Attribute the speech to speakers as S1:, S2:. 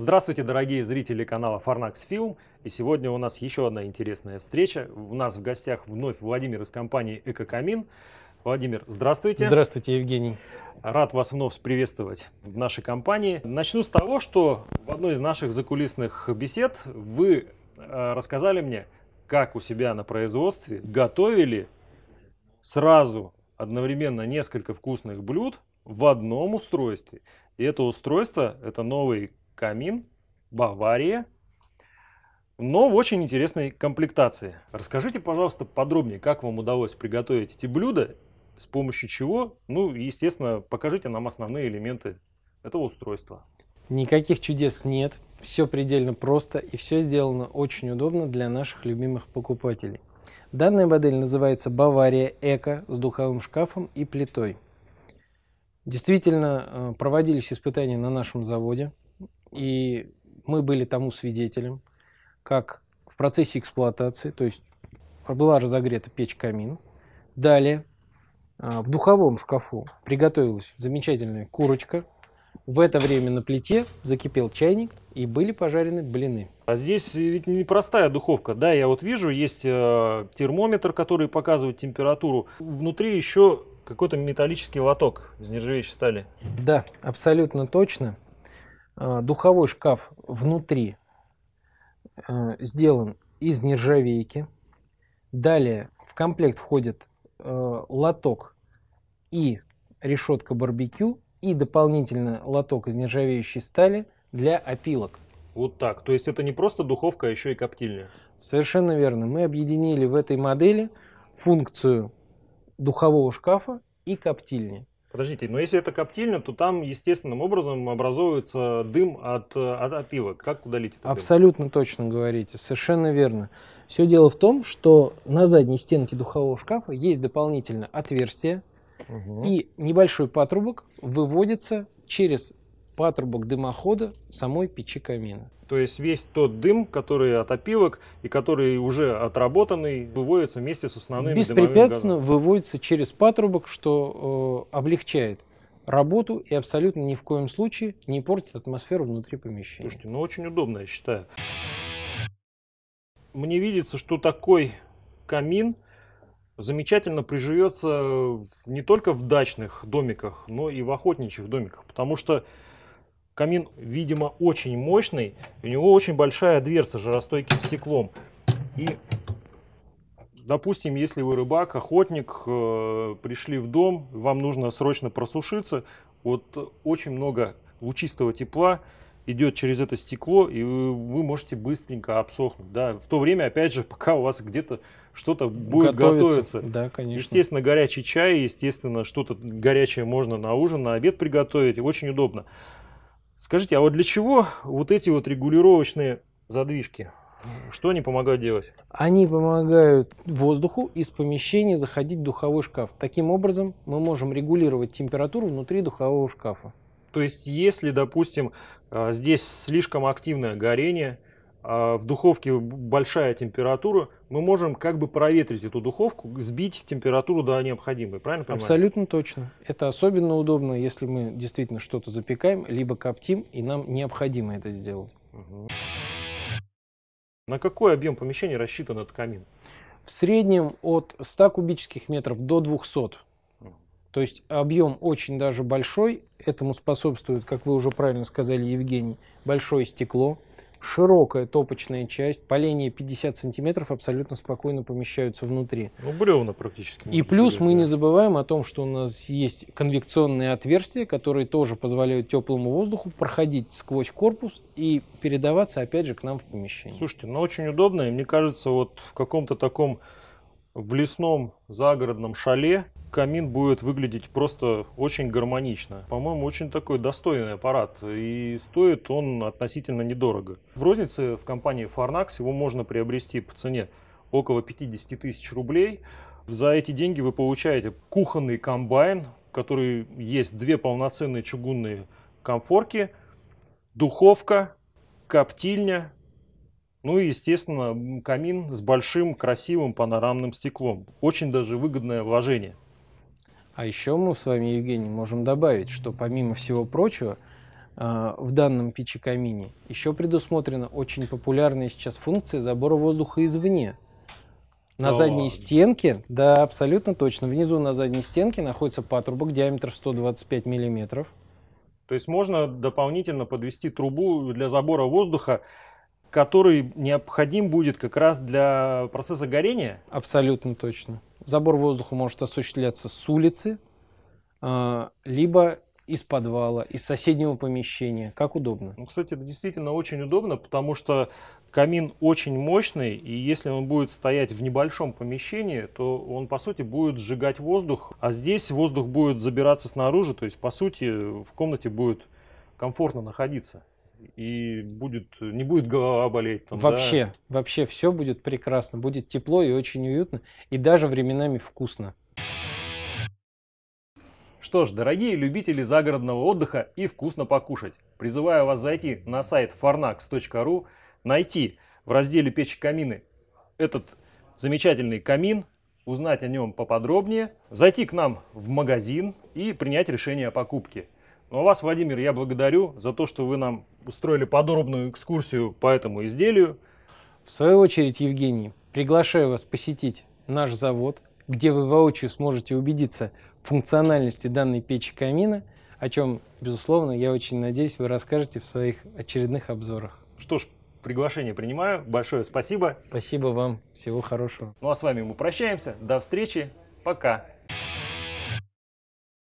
S1: Здравствуйте, дорогие зрители канала Farnax Film. И сегодня у нас еще одна интересная встреча. У нас в гостях вновь Владимир из компании «Экокамин». Владимир, здравствуйте. Здравствуйте, Евгений. Рад вас вновь приветствовать в нашей компании. Начну с того, что в одной из наших закулисных бесед вы э, рассказали мне, как у себя на производстве готовили сразу одновременно несколько вкусных блюд в одном устройстве. И это устройство, это новый камин, Бавария, но в очень интересной комплектации. Расскажите, пожалуйста, подробнее, как вам удалось приготовить эти блюда, с помощью чего, ну, естественно, покажите нам основные элементы этого устройства.
S2: Никаких чудес нет, все предельно просто и все сделано очень удобно для наших любимых покупателей. Данная модель называется «Бавария Эко» с духовым шкафом и плитой. Действительно, э, проводились испытания на нашем заводе. И мы были тому свидетелем, как в процессе эксплуатации, то есть была разогрета печь-камин. Далее а, в духовом шкафу приготовилась замечательная курочка. В это время на плите закипел чайник
S1: и были пожарены блины. А здесь ведь непростая духовка, да, я вот вижу, есть э, термометр, который показывает температуру. Внутри еще какой-то металлический лоток из нержавеющей стали.
S2: Да, абсолютно точно. А, духовой шкаф внутри э, сделан из нержавейки. Далее в комплект входит э, лоток и решетка барбекю и дополнительно лоток из нержавеющей стали
S1: для опилок. Вот так. То есть это не просто духовка, а еще и коптильня.
S2: Совершенно верно. Мы объединили в этой модели функцию духового шкафа и коптильни.
S1: Подождите, но если это коптильня, то там естественным образом образуется дым от, э, от опилок. Как удалить
S2: это? Абсолютно дым? точно говорите, совершенно верно. Все дело в том, что на задней стенке духового шкафа есть дополнительно отверстие, угу. и небольшой патрубок выводится через патрубок дымохода самой
S1: печи камина. То есть весь тот дым, который от опилок и который уже отработанный, выводится вместе с основным Беспрепятственно
S2: газом. выводится через патрубок, что э, облегчает работу и абсолютно ни в коем случае не портит атмосферу внутри помещения.
S1: Слушайте, ну очень удобно, я считаю. Мне видится, что такой камин замечательно приживется не только в дачных домиках, но и в охотничьих домиках, потому что Камин, видимо, очень мощный. У него очень большая дверца с жаростойким стеклом. И, допустим, если вы рыбак, охотник, э, пришли в дом, вам нужно срочно просушиться, вот очень много лучистого тепла идет через это стекло, и вы можете быстренько обсохнуть. Да? В то время, опять же, пока у вас где-то что-то будет готовиться. готовиться. Да, конечно. Естественно, горячий чай, естественно, что-то горячее можно на ужин, на обед приготовить. Очень удобно. Скажите, а вот для чего вот эти вот регулировочные задвижки? Что они помогают делать?
S2: Они помогают воздуху из помещения заходить в духовой шкаф. Таким образом мы можем регулировать
S1: температуру внутри духового шкафа. То есть, если, допустим, а, здесь слишком активное горение, а, в духовке большая температура, мы можем как бы проветрить эту духовку, сбить температуру до необходимой, правильно понимаю?
S2: Абсолютно точно. Это особенно удобно, если мы действительно что-то запекаем, либо коптим, и нам необходимо это сделать.
S1: Угу. На какой объем помещения рассчитан этот камин?
S2: В среднем от 100 кубических метров до 200. То есть объем очень даже большой, этому способствует, как вы уже правильно сказали, Евгений, большое стекло, широкая топочная часть, поленья 50 сантиметров абсолютно спокойно помещаются внутри. Ну, бревна практически. И плюс делать, мы да. не забываем о том, что у нас есть конвекционные отверстия, которые тоже позволяют теплому воздуху проходить сквозь корпус
S1: и передаваться опять же к нам в помещение. Слушайте, ну очень удобно, и мне кажется, вот в каком-то таком в лесном загородном шале камин будет выглядеть просто очень гармонично. По-моему, очень такой достойный аппарат. И стоит он относительно недорого. В рознице в компании Farnax его можно приобрести по цене около 50 тысяч рублей. За эти деньги вы получаете кухонный комбайн, в который есть две полноценные чугунные комфорки, духовка, коптильня, ну и, естественно, камин с большим красивым панорамным стеклом. Очень даже выгодное вложение. А еще мы с вами,
S2: Евгений, можем добавить, что помимо всего прочего, э, в данном печи-камине еще предусмотрена очень популярная сейчас функция забора воздуха извне. На задней стенке, да, абсолютно точно, внизу на задней стенке находится патрубок диаметр
S1: 125 миллиметров. То есть можно дополнительно подвести трубу для забора воздуха, который необходим будет как раз для процесса горения? Абсолютно точно забор воздуха может осуществляться с улицы, а, либо из подвала, из соседнего помещения, как удобно. Ну, кстати, это действительно очень удобно, потому что камин очень мощный, и если он будет стоять в небольшом помещении, то он, по сути, будет сжигать воздух, а здесь воздух будет забираться снаружи, то есть, по сути, в комнате будет комфортно находиться и будет, не будет голова болеть. Там, вообще, да? вообще все будет прекрасно. Будет тепло и
S2: очень уютно, и даже временами вкусно.
S1: Что ж, дорогие любители загородного отдыха и вкусно покушать, призываю вас зайти на сайт farnax.ru, найти в разделе печи камины этот замечательный камин, узнать о нем поподробнее, зайти к нам в магазин и принять решение о покупке – ну а вас, Владимир, я благодарю за то, что вы нам устроили подробную экскурсию по этому изделию. В свою очередь, Евгений, приглашаю вас
S2: посетить наш завод, где вы воочию сможете убедиться в функциональности данной печи камина, о чем, безусловно, я очень надеюсь, вы расскажете в своих очередных
S1: обзорах. Что ж, приглашение принимаю. Большое спасибо. Спасибо вам. Всего хорошего. Ну а с вами мы прощаемся. До встречи. Пока.